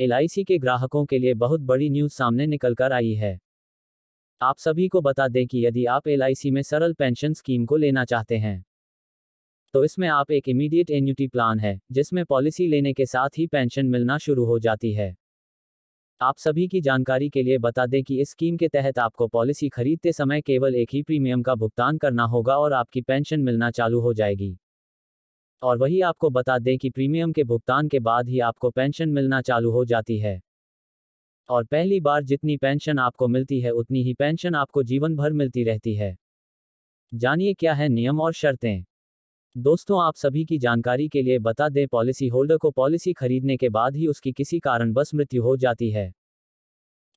L के ग्राहकों के लिए बहुत बड़ी न्यूज सामने निकल कर आई है आप सभी को बता दें कि यदि आप एल में सरल पेंशन स्कीम को लेना चाहते हैं तो इसमें आप एक इमीडिएट एन्यूटी प्लान है जिसमें पॉलिसी लेने के साथ ही पेंशन मिलना शुरू हो जाती है आप सभी की जानकारी के लिए बता दें कि इस स्कीम के तहत आपको पॉलिसी खरीदते समय केवल एक ही प्रीमियम का भुगतान करना होगा और आपकी पेंशन मिलना चालू हो जाएगी और वही आपको बता दें कि प्रीमियम के भुगतान के बाद ही आपको पेंशन मिलना चालू हो जाती है और पहली बार जितनी पेंशन आपको मिलती है उतनी ही पेंशन आपको जीवन भर मिलती रहती है जानिए क्या है नियम और शर्तें दोस्तों आप सभी की जानकारी के लिए बता दें पॉलिसी होल्डर को पॉलिसी खरीदने के बाद ही उसकी किसी कारणवश मृत्यु हो जाती है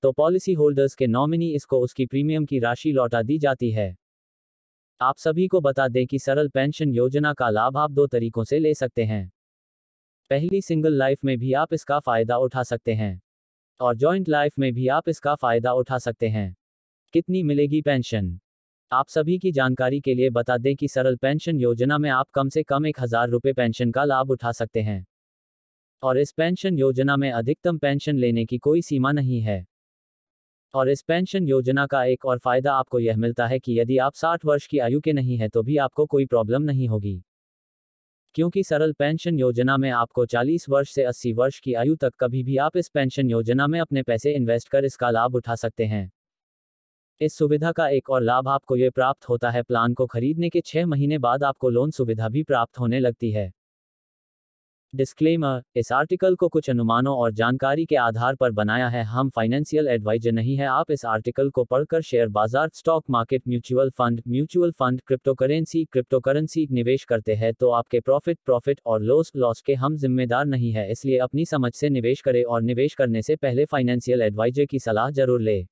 तो पॉलिसी होल्डर्स के नॉमिनी इसको उसकी प्रीमियम की राशि लौटा दी जाती है आप सभी को बता दें कि सरल पेंशन योजना का लाभ आप दो तरीकों से ले सकते हैं पहली सिंगल लाइफ में भी आप इसका फायदा उठा सकते हैं और जॉइंट लाइफ में भी आप इसका फायदा उठा सकते हैं कितनी मिलेगी पेंशन आप सभी की जानकारी के लिए बता दें कि सरल पेंशन योजना में आप कम से कम एक हजार रुपये पेंशन का लाभ उठा सकते हैं और इस पेंशन योजना में अधिकतम पेंशन लेने की कोई सीमा नहीं है और इस पेंशन योजना का एक और फायदा आपको यह मिलता है कि यदि आप 60 वर्ष की आयु के नहीं हैं तो भी आपको कोई प्रॉब्लम नहीं होगी क्योंकि सरल पेंशन योजना में आपको 40 वर्ष से 80 वर्ष की आयु तक कभी भी आप इस पेंशन योजना में अपने पैसे इन्वेस्ट कर इसका लाभ उठा सकते हैं इस सुविधा का एक और लाभ आपको ये प्राप्त होता है प्लान को खरीदने के छह महीने बाद आपको लोन सुविधा भी प्राप्त होने लगती है डिस्क्लेमर इस आर्टिकल को कुछ अनुमानों और जानकारी के आधार पर बनाया है हम फाइनेंशियल एडवाइजर नहीं है आप इस आर्टिकल को पढ़कर शेयर बाजार stock market mutual fund mutual fund cryptocurrency cryptocurrency निवेश करते हैं तो आपके प्रॉफिट प्रॉफिट और लॉस लॉस के हम जिम्मेदार नहीं है इसलिए अपनी समझ से निवेश करें और निवेश करने से पहले फाइनेंशियल एडवाइजर की सलाह जरूर लें